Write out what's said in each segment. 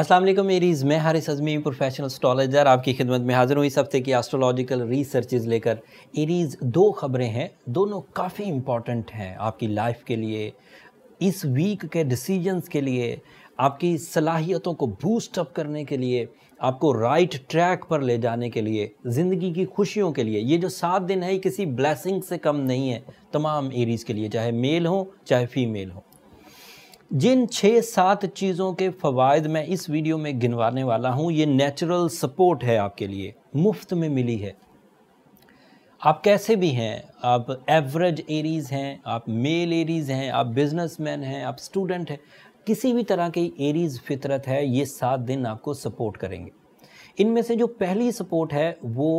असलम मेरीज़ मैं हारिस अजमी प्रोफेशनल स्टॉलेजर आपकी खिदमत में हाज़िर हूँ इस हफ्ते की एस्ट्रोलॉजिकल रिसर्चेज लेकर एरीज़ दो खबरें हैं दोनों काफ़ी इम्पॉर्टेंट हैं आपकी लाइफ के लिए इस वीक के डिसीजंस के लिए आपकी सलाहियतों को बूस्ट अप करने के लिए आपको राइट ट्रैक पर ले जाने के लिए ज़िंदगी की खुशियों के लिए ये जो सात दिन है किसी ब्लैसिंग से कम नहीं है तमाम एरीज़ के लिए चाहे मेल हो चाहे फ़ीमेल हो जिन छः सात चीज़ों के फ़वाद मैं इस वीडियो में गिनवाने वाला हूँ ये नेचुरल सपोर्ट है आपके लिए मुफ्त में मिली है आप कैसे भी हैं आप एवरेज एरीज़ हैं आप मेल एरीज़ हैं आप बिजनेसमैन हैं आप स्टूडेंट हैं किसी भी तरह की एरीज़ फितरत है ये सात दिन आपको सपोर्ट करेंगे इनमें से जो पहली सपोर्ट है वो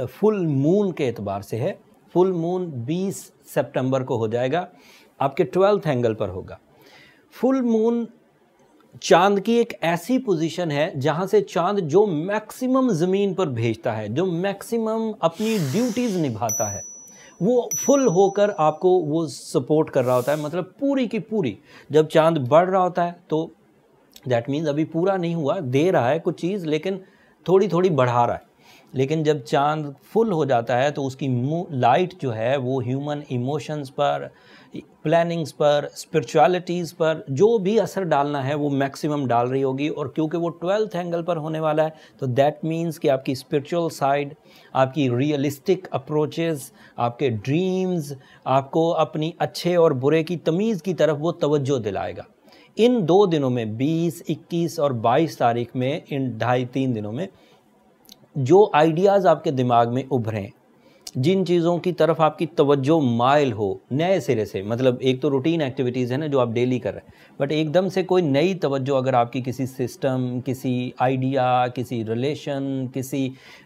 फुल मून के एतबार से है फुल मून 20 सितंबर को हो जाएगा आपके ट्वेल्थ एंगल पर होगा फुल मून चांद की एक ऐसी पोजीशन है जहां से चांद जो मैक्सिमम ज़मीन पर भेजता है जो मैक्सिमम अपनी ड्यूटीज़ निभाता है वो फुल होकर आपको वो सपोर्ट कर रहा होता है मतलब पूरी की पूरी जब चांद बढ़ रहा होता है तो दैट मीन्स अभी पूरा नहीं हुआ दे रहा है कुछ चीज़ लेकिन थोड़ी थोड़ी बढ़ा रहा है लेकिन जब चांद फुल हो जाता है तो उसकी लाइट जो है वो ह्यूमन इमोशंस पर प्लानिंग्स पर स्पिरिचुअलिटीज़ पर जो भी असर डालना है वो मैक्सिमम डाल रही होगी और क्योंकि वो ट्वेल्थ एंगल पर होने वाला है तो दैट मीन्स कि आपकी स्पिरिचुअल साइड आपकी रियलिस्टिक अप्रोचेस आपके ड्रीम्स आपको अपनी अच्छे और बुरे की तमीज़ की तरफ वो तवज्जो दिलाएगा इन दो दिनों में 20, 21 और 22 तारीख में इन ढाई तीन दिनों में जो आइडियाज़ आपके दिमाग में उभरें जिन चीज़ों की तरफ आपकी तवज्जो माइल हो नए सिरे से मतलब एक तो रूटीन एक्टिविटीज़ है ना जो आप डेली कर रहे हैं बट एकदम से कोई नई तवज्जो अगर आपकी किसी सिस्टम किसी आइडिया किसी रिलेशन किसी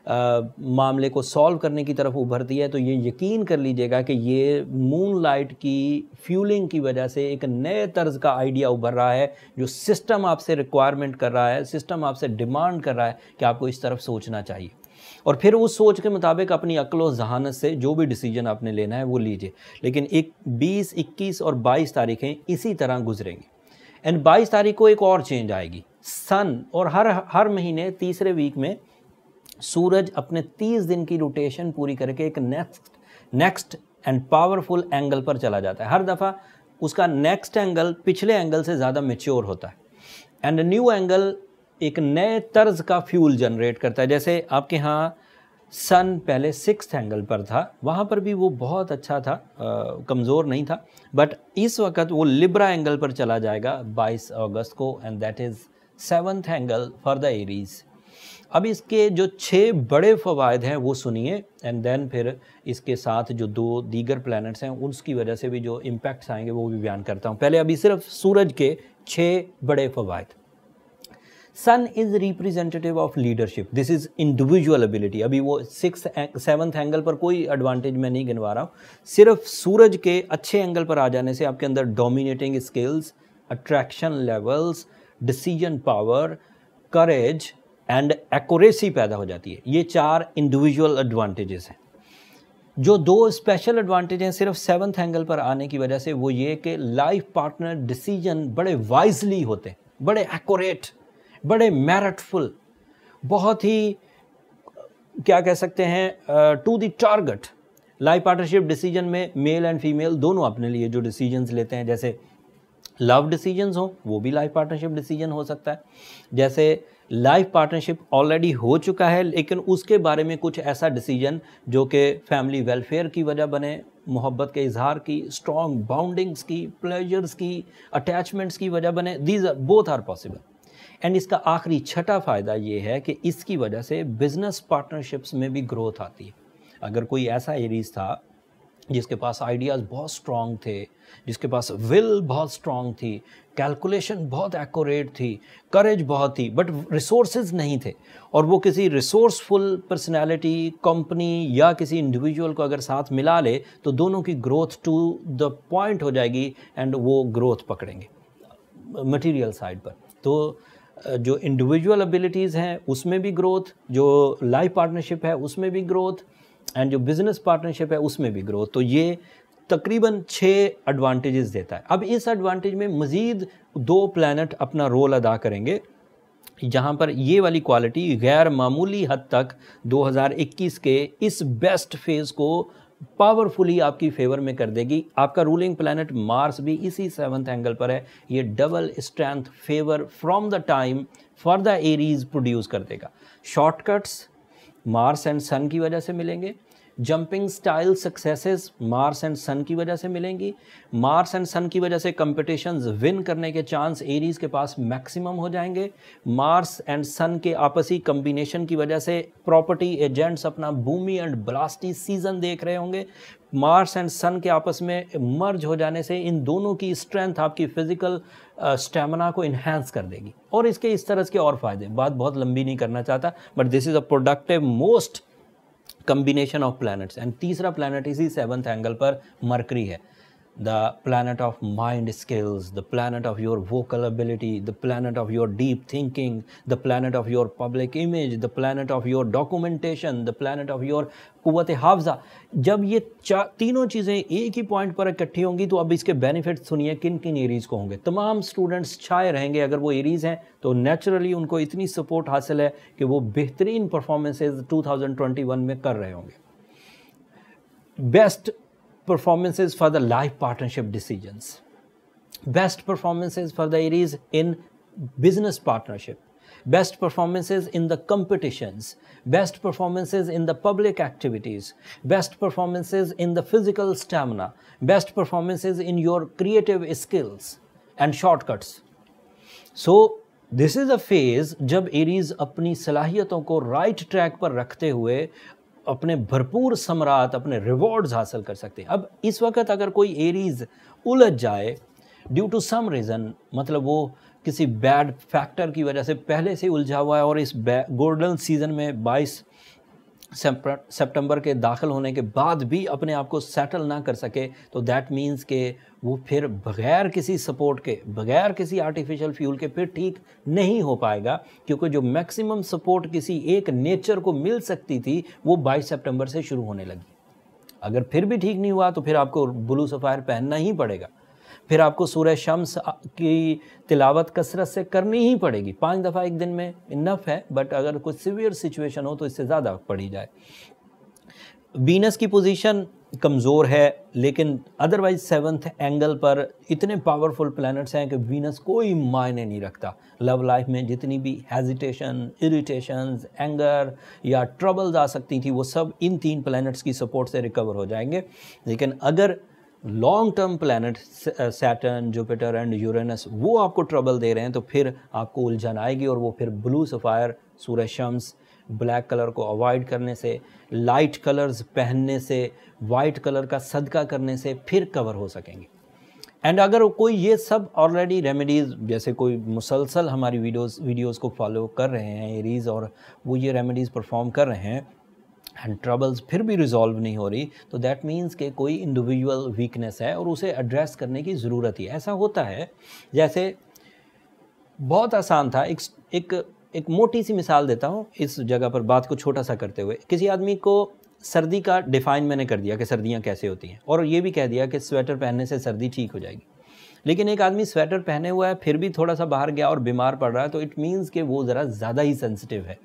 आ, मामले को सॉल्व करने की तरफ उभरती है तो ये यकीन कर लीजिएगा कि ये मून लाइट की फ्यूलिंग की वजह से एक नए तर्ज का आइडिया उभर रहा है जो सिस्टम आपसे रिक्वायरमेंट कर रहा है सिस्टम आपसे डिमांड कर रहा है कि आपको इस तरफ सोचना चाहिए और फिर उस सोच के मुताबिक अपनी अक्ल और जहानत से जो भी डिसीजन आपने लेना है वो लीजिए लेकिन एक बीस इक्कीस और बाईस तारीखें इसी तरह गुजरेंगी एंड बाईस तारीख को एक और चेंज आएगी सन और हर हर महीने तीसरे वीक में सूरज अपने तीस दिन की रोटेशन पूरी करके एक next next and powerful angle पर चला जाता है हर दफ़ा उसका नेक्स्ट एंगल पिछले एंगल से ज़्यादा मेच्योर होता है एंड न्यू एंगल एक नए तर्ज का फ्यूल जनरेट करता है जैसे आपके यहाँ सन पहले सिक्स एंगल पर था वहाँ पर भी वो बहुत अच्छा था कमज़ोर नहीं था बट इस वक्त वो लिब्रा एंगल पर चला जाएगा 22 अगस्त को and that is seventh angle for the Aries अब इसके जो छः बड़े फ़वाद हैं वो सुनिए एंड देन फिर इसके साथ जो दो दीगर प्लैनेट्स हैं उसकी वजह से भी जो इम्पैक्ट्स आएंगे वो भी बयान करता हूँ पहले अभी सिर्फ सूरज के छः बड़े फ़वाद sun is representative of leadership this is individual ability अभी वो सिक्स सेवन्थ एंगल पर कोई एडवांटेज मैं नहीं गिनवा रहा हूँ सिर्फ सूरज के अच्छे एंगल पर आ जाने से आपके अंदर dominating skills attraction levels decision power courage and accuracy पैदा हो जाती है ये चार इंडिविजुअल एडवांटेजेस हैं जो दो स्पेशल एडवांटेज हैं सिर्फ सेवन्थ एंगल पर आने की वजह से वो ये कि लाइफ पार्टनर डिसीजन बड़े वाइजली होते हैं बड़े एक्यूरेट बड़े मैरिटफुल बहुत ही क्या कह सकते हैं to the target life partnership decision में मेल एंड फीमेल दोनों अपने लिए जो डिसीजंस लेते हैं जैसे लव डिसीजंस हो वो भी लाइफ पार्टनरशिप डिसीजन हो सकता है जैसे लाइफ पार्टनरशिप ऑलरेडी हो चुका है लेकिन उसके बारे में कुछ ऐसा डिसीजन जो कि फैमिली वेलफेयर की वजह बने मोहब्बत के इजहार की स्ट्रॉन्ग बाउंडिंग्स की प्लेजर्स की अटैचमेंट्स की वजह बने these are both are possible and इसका आखिरी छठा फ़ायदा ये है कि इसकी वजह से बिज़नेस पार्टनरशिप्स में भी ग्रोथ आती है अगर कोई ऐसा एरीज था जिसके पास आइडियाज़ बहुत स्ट्रॉन्ग थे जिसके पास विल बहुत स्ट्रॉन्ग थी कैलकुलेशन बहुत एक्यूरेट थी करेज बहुत थी बट रिसोर्स नहीं थे और वो किसी रिसोर्सफुल पर्सनैलिटी कंपनी या किसी इंडिविजुअल को अगर साथ मिला ले तो दोनों की ग्रोथ टू द पॉइंट हो जाएगी एंड वो ग्रोथ पकड़ेंगे मटीरियल साइड पर तो जो इंडिविजुअल एबिलिटीज़ हैं उसमें भी ग्रोथ जो लाइफ पार्टनरशिप है उसमें भी ग्रोथ एंड जो बिज़नेस पार्टनरशिप है उसमें भी ग्रोथ तो ये तकरीबन छः एडवांटेजेस देता है अब इस एडवांटेज में मज़ीद दो प्लानट अपना रोल अदा करेंगे जहाँ पर ये वाली क्वालिटी गैर मामूली हद तक 2021 के इस बेस्ट फेज़ को पावरफुली आपकी फेवर में कर देगी आपका रूलिंग प्लानट मार्स भी इसी सेवन्थ एंगल पर है ये double strength favour from the time for the Aries produce कर देगा शॉर्टकट्स मार्स एंड सन की वजह से मिलेंगे jumping style successes Mars and sun की वजह से मिलेंगी मार्स एंड सन की वजह से कंपटीशंस विन करने के चांस एरीज के पास मैक्सिमम हो जाएंगे मार्स एंड सन के आपसी कम्बिनेशन की वजह से प्रॉपर्टी एजेंट्स अपना भूमि एंड ब्लास्टी सीजन देख रहे होंगे मार्स एंड सन के आपस में मर्ज हो जाने से इन दोनों की स्ट्रेंथ आपकी फिजिकल स्टेमिना uh, को इन्हेंस कर देगी और इसके इस तरह के और फायदे बात बहुत लंबी नहीं करना चाहता but this is a productive most combination of planets and तीसरा प्लैनेट इसी सेवन्थ एंगल पर मरकरी है the planet of mind skills, the planet of your vocal ability, the planet of your deep thinking, the planet of your public image, the planet of your documentation, the planet of your कुत हाफजा जब ये चा तीनों चीज़ें एक ही point पर इकट्ठी होंगी तो अब इसके बेनिफिट सुनिए किन किन एरीज़ को होंगे तमाम स्टूडेंट्स छाए रहेंगे अगर वो एरीज़ हैं तो नेचुरली उनको इतनी सपोर्ट हासिल है कि वो बेहतरीन परफॉर्मेंसेज 2021 में कर रहे होंगे best performances for the life partnership decisions, best performances for the areas in business partnership, best performances in the competitions, best performances in the public activities, best performances in the physical stamina, best performances in your creative skills and shortcuts. So this is a phase जब Aries अपनी सलाहियतों को right track पर रखते हुए अपने भरपूर सम्राट अपने रिवॉर्ड्स हासिल कर सकते हैं अब इस वक्त अगर कोई एरीज उलझ जाए ड्यू टू सम रीज़न मतलब वो किसी बैड फैक्टर की वजह से पहले से उलझा हुआ है और इस गोल्डन सीजन में सितंबर के दाखिल होने के बाद भी अपने आप को सेटल ना कर सके तो दैट मीन्स के वो फिर बगैर किसी सपोर्ट के बगैर किसी आर्टिफिशियल फ्यूल के फिर ठीक नहीं हो पाएगा क्योंकि जो मैक्सिमम सपोर्ट किसी एक नेचर को मिल सकती थी वो 22 सितंबर से शुरू होने लगी अगर फिर भी ठीक नहीं हुआ तो फिर आपको ब्लू सफ़ायर पहनना ही पड़ेगा फिर आपको सूर्य शम्स की तिलावत कसरत से करनी ही पड़ेगी पाँच दफ़ा एक दिन में इनफ है बट अगर कुछ सीवियर सिचुएशन हो तो इससे ज़्यादा पड़ी जाए वीनस की पोजीशन कमज़ोर है लेकिन अदरवाइज सेवन्थ एंगल पर इतने पावरफुल प्लैनेट्स हैं कि वीनस कोई मायने नहीं रखता लव लाइफ में जितनी भी हेजिटेशन इरिटेशन एंगर या ट्रबल्स आ सकती थी वो सब इन तीन प्लैनेट्स की सपोर्ट से रिकवर हो जाएंगे लेकिन अगर long term planet Saturn Jupiter and Uranus वो आपको ट्रबल दे रहे हैं तो फिर आपको उलझन आएगी और वो फिर ब्लू सफ़ायर सूर्य शम्स ब्लैक कलर को अवॉइड करने से लाइट कलर्स पहनने से वाइट कलर का सदका करने से फिर कवर हो सकेंगे एंड अगर कोई ये सब ऑलरेडी रेमेडीज़ जैसे कोई मुसलसल हमारी वीडियोस वीडियोस को फॉलो कर रहे हैं एरीज़ और वो ये रेमेडीज़ परफॉर्म कर रहे हैं एंड ट्रबल्स फिर भी रिजॉल्व नहीं हो रही तो दैट मीन्स के कोई इंडिविजुअल वीकनेस है और उसे एड्रेस करने की ज़रूरत ही ऐसा होता है जैसे बहुत आसान था एक एक एक मोटी सी मिसाल देता हूँ इस जगह पर बात को छोटा सा करते हुए किसी आदमी को सर्दी का डिफ़ाइन मैंने कर दिया कि सर्दियाँ कैसे होती हैं और ये भी कह दिया कि स्वेटर पहनने से सर्दी ठीक हो जाएगी लेकिन एक आदमी स्वेटर पहने हुआ है फिर भी थोड़ा सा बाहर गया और बीमार पड़ रहा है तो इट मीन्स कि वो ज़रा ज़्यादा ही सेंसिटिव है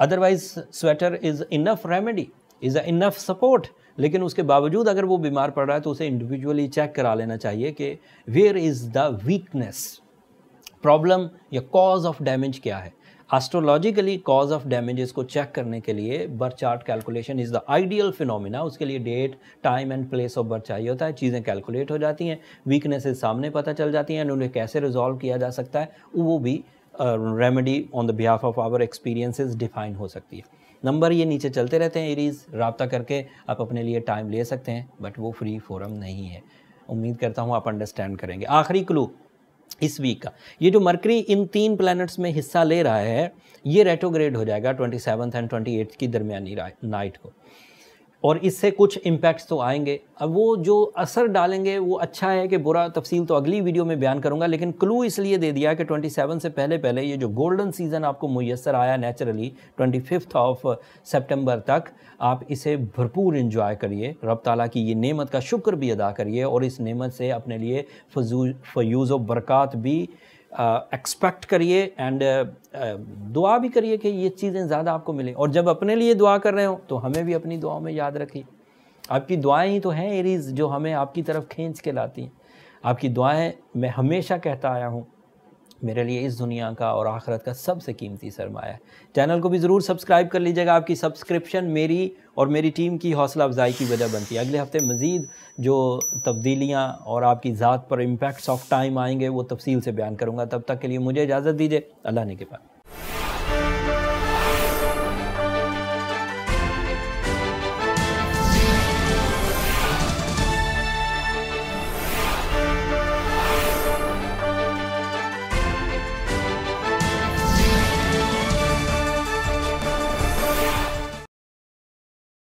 otherwise sweater is enough remedy is enough support लेकिन उसके बावजूद अगर वो बीमार पड़ रहा है तो उसे इंडिविजुअली चेक करा लेना चाहिए कि where is the weakness problem या कॉज ऑफ डैमेज क्या है एस्ट्रोलॉजिकली कॉज ऑफ डैमेजेस को चेक करने के लिए birth chart calculation is the ideal phenomena उसके लिए date time and place of birth चाहिए होता है चीज़ें कैलकुलेट हो जाती हैं वीकनेसेस सामने पता चल जाती हैं एंड उन्हें कैसे रिजॉल्व किया जा सकता है वो भी remedy on the behalf of our experiences define हो सकती है नंबर ये नीचे चलते रहते हैं एरीज रबता करके आप अपने लिए टाइम ले सकते हैं बट वो फ्री फोरम नहीं है उम्मीद करता हूँ आप अंडरस्टैंड करेंगे आखिरी क्लू इस वीक का ये जो मरकरी इन तीन प्लैनेट्स में हिस्सा ले रहा है ये रेटोग्रेड हो जाएगा twenty seventh and twenty eighth की दरमियानी नाइट को और इससे कुछ इम्पैक्ट्स तो आएंगे अब वो जो असर डालेंगे वो अच्छा है कि बुरा तफसील तो अगली वीडियो में बयान करूँगा लेकिन क्लू इसलिए दे दिया कि 27 से पहले पहले ये जो गोल्डन सीज़न आपको मैसर आया नेचुरली 25th ऑफ सितंबर तक आप इसे भरपूर इन्जॉय करिए रब ताला की ये नेमत का शुक्र भी अदा करिए और इस नेमत से अपने लिए फजू फयूज़ व बरक़ात भी एक्सपेक्ट uh, करिए एंड uh, uh, दुआ भी करिए कि ये चीज़ें ज़्यादा आपको मिलें और जब अपने लिए दुआ कर रहे हो तो हमें भी अपनी दुआओं में याद रखिए आपकी दुआएं ही तो हैं एरीज़ जो हमें आपकी तरफ खींच के लाती हैं आपकी दुआएं मैं हमेशा कहता आया हूँ मेरे लिए इस दुनिया का और आखरत का सबसे कीमती सरमाया है चैनल को भी ज़रूर सब्सक्राइब कर लीजिएगा आपकी सब्सक्रिप्शन मेरी और मेरी टीम की हौसला अफजाई की वजह बनती है अगले हफ्ते मज़ीद जो तब्दीलियाँ और आपकी ज़ात पर इम्पैक्ट्स ऑफ टाइम आएंगे वो तफसील से बयान करूँगा तब तक के लिए मुझे इजाज़त दीजिए अल्लाह ने के बाद